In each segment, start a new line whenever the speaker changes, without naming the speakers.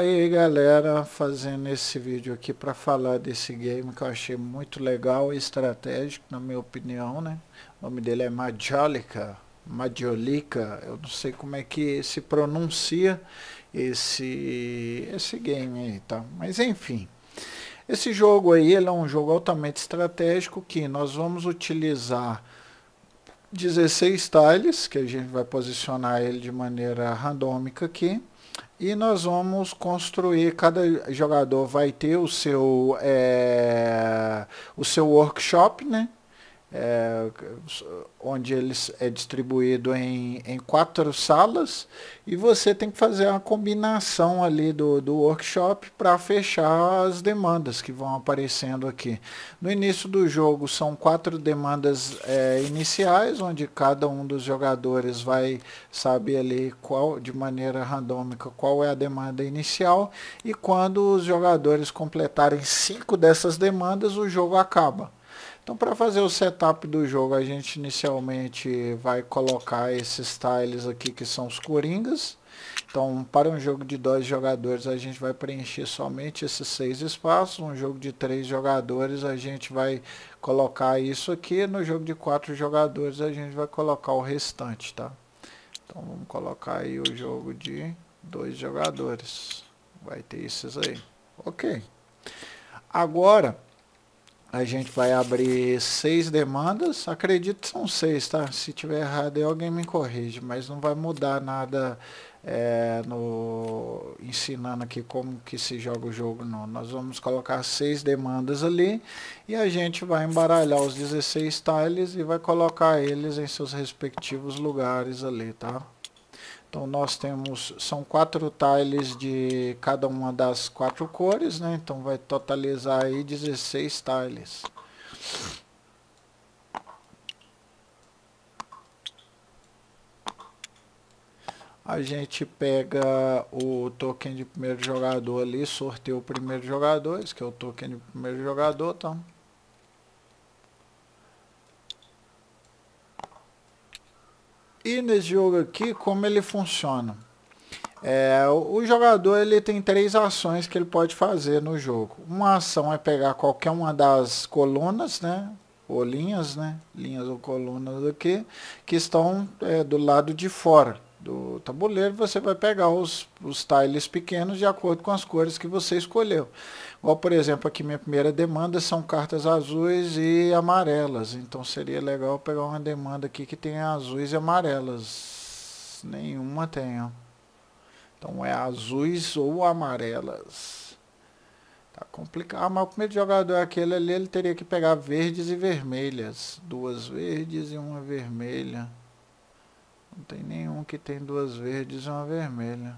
aí, galera, fazendo esse vídeo aqui para falar desse game que eu achei muito legal e estratégico, na minha opinião, né? O nome dele é Majolica, Majolica, eu não sei como é que se pronuncia esse, esse game aí, tá? Mas enfim, esse jogo aí, ele é um jogo altamente estratégico que nós vamos utilizar 16 tiles, que a gente vai posicionar ele de maneira randômica aqui, e nós vamos construir, cada jogador vai ter o seu, é, o seu workshop, né? é, onde ele é distribuído em, em quatro salas e você tem que fazer uma combinação ali do, do workshop para fechar as demandas que vão aparecendo aqui. No início do jogo são quatro demandas é, iniciais, onde cada um dos jogadores vai saber ali qual, de maneira randômica qual é a demanda inicial e quando os jogadores completarem cinco dessas demandas o jogo acaba. Então, para fazer o setup do jogo, a gente inicialmente vai colocar esses tiles aqui que são os coringas. Então, para um jogo de dois jogadores, a gente vai preencher somente esses seis espaços. Um jogo de três jogadores, a gente vai colocar isso aqui. No jogo de quatro jogadores, a gente vai colocar o restante, tá? Então, vamos colocar aí o jogo de dois jogadores. Vai ter esses aí. Ok. Agora, a gente vai abrir seis demandas, acredito que são seis, tá? Se tiver errado aí alguém me corrige, mas não vai mudar nada é, no ensinando aqui como que se joga o jogo, não. Nós vamos colocar seis demandas ali e a gente vai embaralhar os 16 tiles e vai colocar eles em seus respectivos lugares ali, tá? Então nós temos, são quatro tiles de cada uma das quatro cores, né? Então vai totalizar aí 16 tiles. A gente pega o token de primeiro jogador ali, sorteia o primeiro jogador, esse que é o token de primeiro jogador, então... Tá? E nesse jogo aqui, como ele funciona? É, o jogador ele tem três ações que ele pode fazer no jogo. Uma ação é pegar qualquer uma das colunas, né? Ou linhas, né? Linhas ou colunas aqui, que estão é, do lado de fora do tabuleiro, você vai pegar os, os tiles pequenos de acordo com as cores que você escolheu. Igual, por exemplo, aqui minha primeira demanda são cartas azuis e amarelas. Então seria legal pegar uma demanda aqui que tenha azuis e amarelas. Nenhuma tem, ó. Então é azuis ou amarelas. Tá complicado. Ah, mas o primeiro jogador é aquele ali, ele teria que pegar verdes e vermelhas. Duas verdes e uma vermelha. Não tem nenhum que tem duas verdes e uma vermelha.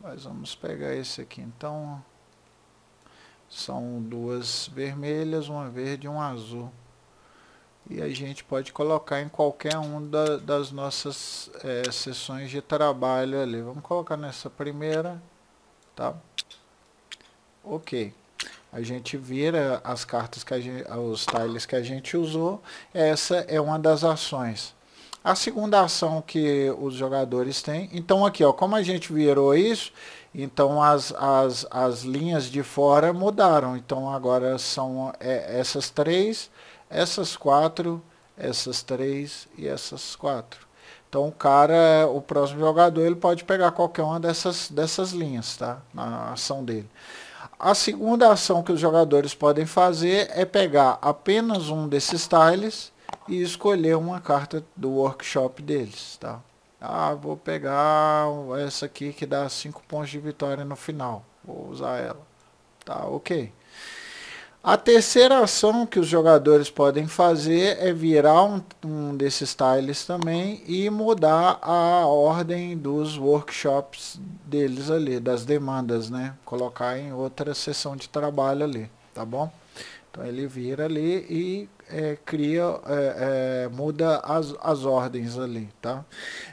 Mas vamos pegar esse aqui. Então, são duas vermelhas, uma verde e um azul. E a gente pode colocar em qualquer um da, das nossas é, sessões de trabalho ali. Vamos colocar nessa primeira, tá? Ok. A gente vira as cartas que a gente, os tiles que a gente usou. Essa é uma das ações. A segunda ação que os jogadores têm. Então aqui, ó, como a gente virou isso, então as, as, as linhas de fora mudaram. Então agora são é, essas três, essas quatro, essas três e essas quatro. Então o cara, o próximo jogador, ele pode pegar qualquer uma dessas, dessas linhas, tá? Na ação dele. A segunda ação que os jogadores podem fazer é pegar apenas um desses tiles e escolher uma carta do workshop deles, tá? Ah, vou pegar essa aqui que dá 5 pontos de vitória no final. Vou usar ela. Tá, ok. A terceira ação que os jogadores podem fazer é virar um, um desses tiles também e mudar a ordem dos workshops deles ali, das demandas, né? Colocar em outra sessão de trabalho ali, tá bom? Então ele vira ali e é, cria, é, é, muda as, as ordens ali, tá?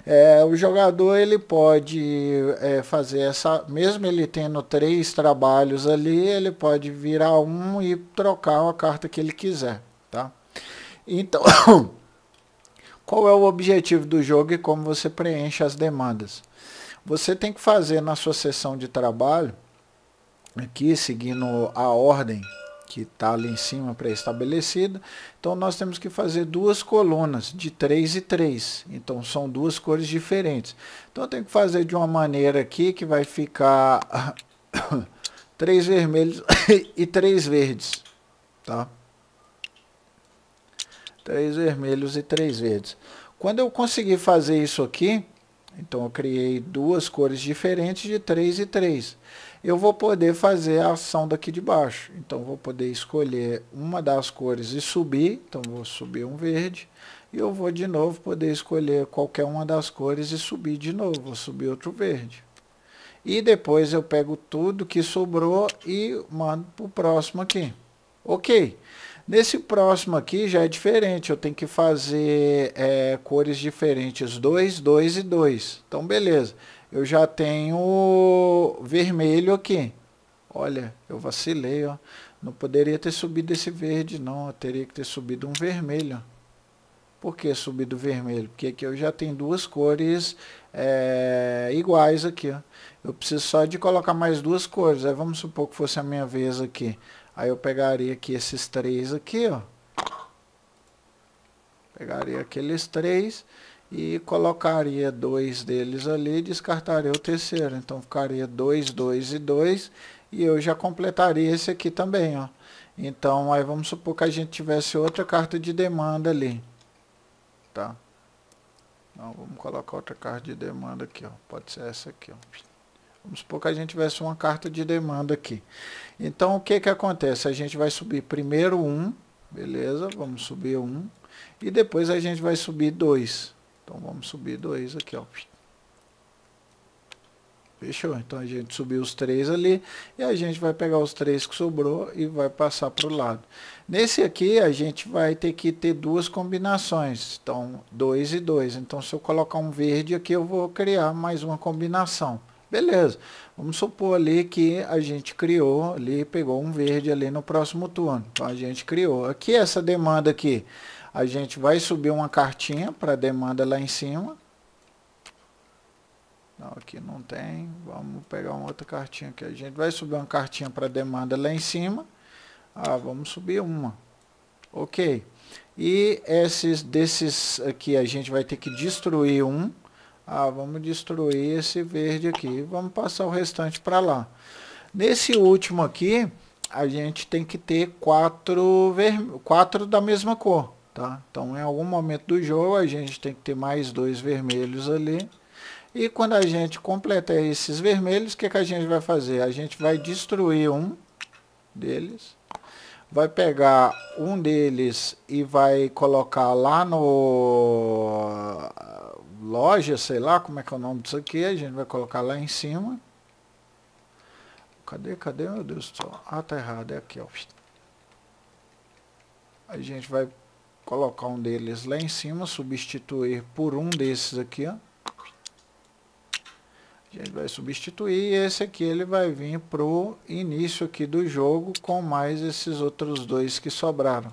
É, o jogador ele pode é, fazer essa, mesmo ele tendo três trabalhos ali, ele pode virar um e trocar a carta que ele quiser, tá? Então, qual é o objetivo do jogo e como você preenche as demandas? Você tem que fazer na sua sessão de trabalho, aqui seguindo a ordem que está ali em cima pré-estabelecida. Então nós temos que fazer duas colunas de 3 e 3. Então são duas cores diferentes. Então eu tenho que fazer de uma maneira aqui que vai ficar três vermelhos e três verdes. Tá? Três vermelhos e três verdes. Quando eu conseguir fazer isso aqui, então eu criei duas cores diferentes de 3 e 3. Eu vou poder fazer a ação daqui de baixo. Então vou poder escolher uma das cores e subir. Então vou subir um verde. E eu vou de novo poder escolher qualquer uma das cores e subir de novo. Vou subir outro verde. E depois eu pego tudo que sobrou e mando para o próximo aqui. Ok. Nesse próximo aqui já é diferente, eu tenho que fazer é, cores diferentes, 2, 2 e 2. Então, beleza. Eu já tenho vermelho aqui. Olha, eu vacilei, ó. Não poderia ter subido esse verde, não. Eu teria que ter subido um vermelho. Por que subido vermelho? Porque aqui eu já tenho duas cores é, iguais aqui, ó. Eu preciso só de colocar mais duas cores. Aí vamos supor que fosse a minha vez aqui. Aí eu pegaria aqui esses três aqui, ó. Pegaria aqueles três e colocaria dois deles ali e descartaria o terceiro. Então ficaria dois, dois e dois e eu já completaria esse aqui também, ó. Então aí vamos supor que a gente tivesse outra carta de demanda ali, tá? Então vamos colocar outra carta de demanda aqui, ó. Pode ser essa aqui, ó. Vamos supor que a gente tivesse uma carta de demanda aqui. Então, o que, que acontece? A gente vai subir primeiro 1, um, beleza? Vamos subir 1. Um, e depois a gente vai subir 2. Então, vamos subir 2 aqui, ó. Fechou? Então, a gente subiu os três ali e a gente vai pegar os três que sobrou e vai passar para o lado. Nesse aqui, a gente vai ter que ter duas combinações. Então, 2 e 2. Então, se eu colocar um verde aqui, eu vou criar mais uma combinação. Beleza. Vamos supor ali que a gente criou ali, pegou um verde ali no próximo turno. Então a gente criou. Aqui essa demanda aqui, a gente vai subir uma cartinha para a demanda lá em cima. Não, aqui não tem. Vamos pegar uma outra cartinha aqui. A gente vai subir uma cartinha para a demanda lá em cima. Ah, vamos subir uma. Ok. E esses desses aqui a gente vai ter que destruir um ah, vamos destruir esse verde aqui. Vamos passar o restante para lá. Nesse último aqui, a gente tem que ter quatro, ver... quatro da mesma cor. Tá? Então, em algum momento do jogo, a gente tem que ter mais dois vermelhos ali. E quando a gente completar esses vermelhos, o que, que a gente vai fazer? A gente vai destruir um deles. Vai pegar um deles e vai colocar lá no loja, sei lá como é que é o nome disso aqui, a gente vai colocar lá em cima. Cadê, cadê, meu Deus do céu? Ah, tá errado, é aqui, ó. A gente vai colocar um deles lá em cima, substituir por um desses aqui, ó. A gente vai substituir e esse aqui ele vai vir pro início aqui do jogo com mais esses outros dois que sobraram.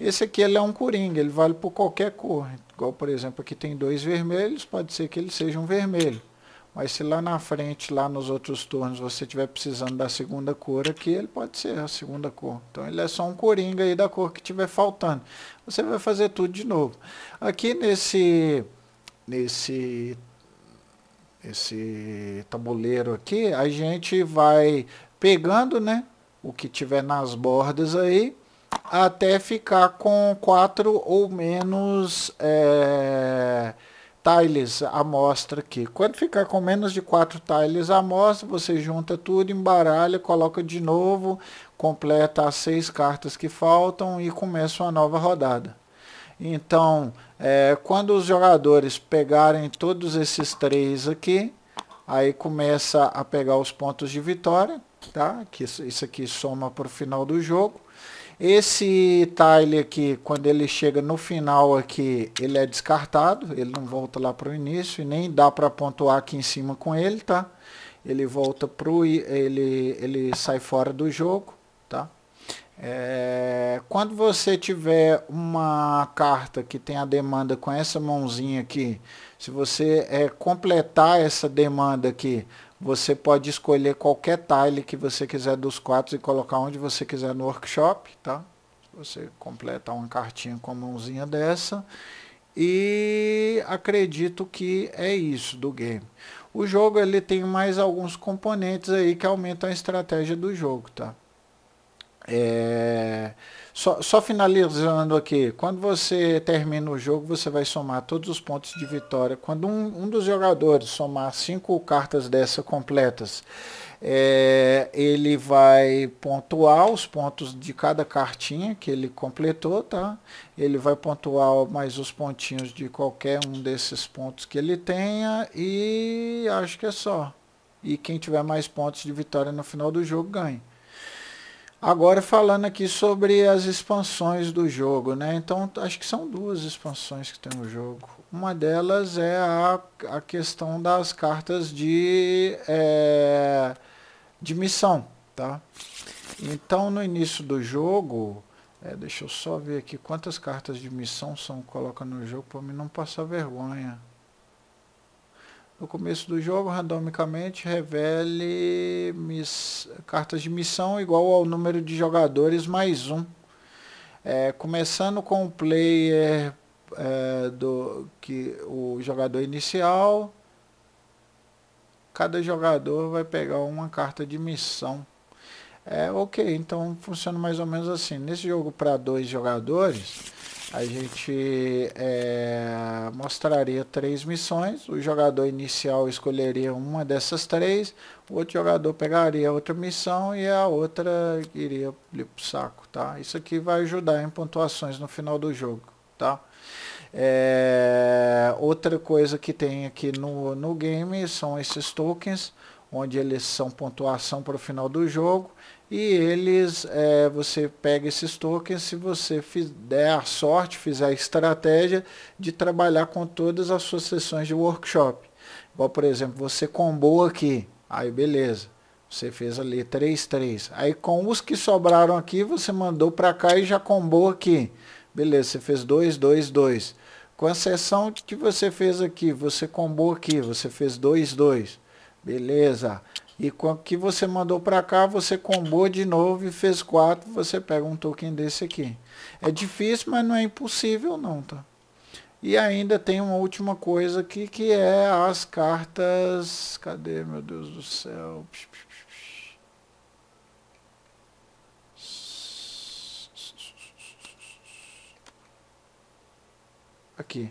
Esse aqui ele é um coringa, ele vale por qualquer cor. Igual, por exemplo, aqui tem dois vermelhos, pode ser que ele seja um vermelho. Mas se lá na frente, lá nos outros turnos, você estiver precisando da segunda cor aqui, ele pode ser a segunda cor. Então ele é só um coringa aí da cor que estiver faltando. Você vai fazer tudo de novo. Aqui nesse, nesse, nesse tabuleiro aqui, a gente vai pegando né, o que tiver nas bordas aí até ficar com quatro ou menos é, tiles à mostra aqui. Quando ficar com menos de quatro tiles à mostra, você junta tudo, embaralha, coloca de novo, completa as seis cartas que faltam e começa uma nova rodada. Então, é, quando os jogadores pegarem todos esses três aqui, aí começa a pegar os pontos de vitória, tá? Que isso, isso aqui soma para o final do jogo. Esse tile aqui, quando ele chega no final aqui, ele é descartado, ele não volta lá para o início, e nem dá para pontuar aqui em cima com ele, tá? Ele volta pro ele ele sai fora do jogo, tá? É, quando você tiver uma carta que tem a demanda com essa mãozinha aqui, se você é, completar essa demanda aqui você pode escolher qualquer tile que você quiser dos quatro e colocar onde você quiser no workshop, tá? Você completa uma cartinha com a mãozinha dessa. E acredito que é isso do game. O jogo ele tem mais alguns componentes aí que aumentam a estratégia do jogo, tá? É... Só, só, finalizando aqui, quando você termina o jogo, você vai somar todos os pontos de vitória. Quando um, um dos jogadores somar cinco cartas dessa completas, é, ele vai pontuar os pontos de cada cartinha que ele completou, tá? Ele vai pontuar mais os pontinhos de qualquer um desses pontos que ele tenha e acho que é só. E quem tiver mais pontos de vitória no final do jogo ganha. Agora falando aqui sobre as expansões do jogo, né? Então acho que são duas expansões que tem no jogo. Uma delas é a, a questão das cartas de, é, de missão, tá? Então no início do jogo, é, deixa eu só ver aqui quantas cartas de missão são coloca no jogo para mim não passar vergonha. No começo do jogo, randomicamente, revele miss... cartas de missão igual ao número de jogadores mais um. É, começando com o player é, do que o jogador inicial, cada jogador vai pegar uma carta de missão. É ok, então funciona mais ou menos assim. Nesse jogo para dois jogadores, a gente é, mostraria três missões. O jogador inicial escolheria uma dessas três, o outro jogador pegaria outra missão e a outra iria o saco, tá? Isso aqui vai ajudar em pontuações no final do jogo, tá? É, outra coisa que tem aqui no, no game são esses tokens, onde eles são pontuação para o final do jogo e eles é, você pega esses tokens se você fiz, der a sorte, fizer a estratégia de trabalhar com todas as suas sessões de workshop. Igual, por exemplo, você combou aqui, aí beleza. Você fez ali 3, 3. Aí com os que sobraram aqui, você mandou para cá e já combou aqui. Beleza, você fez 2, 2, 2. Com a sessão que você fez aqui, você combou aqui, você fez 2, 2. Beleza. E com o que você mandou para cá, você combou de novo e fez quatro, você pega um token desse aqui. É difícil, mas não é impossível não, tá? E ainda tem uma última coisa aqui, que é as cartas... Cadê, meu Deus do céu? Aqui.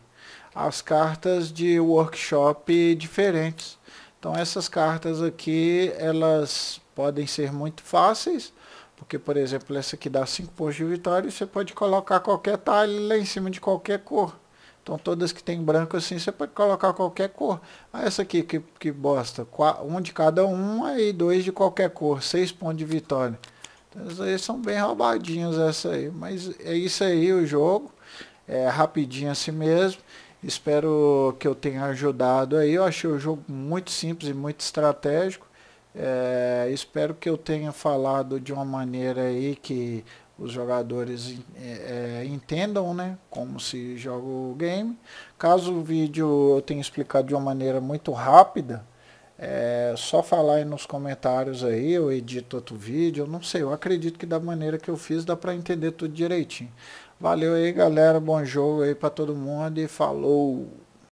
As cartas de workshop diferentes. Então essas cartas aqui, elas podem ser muito fáceis, porque, por exemplo, essa aqui dá 5 pontos de vitória e você pode colocar qualquer talho lá em cima de qualquer cor. Então todas que tem branco assim, você pode colocar qualquer cor. Ah, essa aqui que, que bosta, um de cada um, e dois de qualquer cor, 6 pontos de vitória. Então essas aí são bem roubadinhas essa aí, mas é isso aí o jogo, é rapidinho assim mesmo. Espero que eu tenha ajudado aí. Eu achei o jogo muito simples e muito estratégico. É, espero que eu tenha falado de uma maneira aí que os jogadores é, é, entendam né, como se joga o game. Caso o vídeo eu tenha explicado de uma maneira muito rápida, é só falar aí nos comentários aí, eu edito outro vídeo, eu não sei, eu acredito que da maneira que eu fiz dá para entender tudo direitinho. Valeu aí, galera. Bom jogo aí para todo mundo e falou!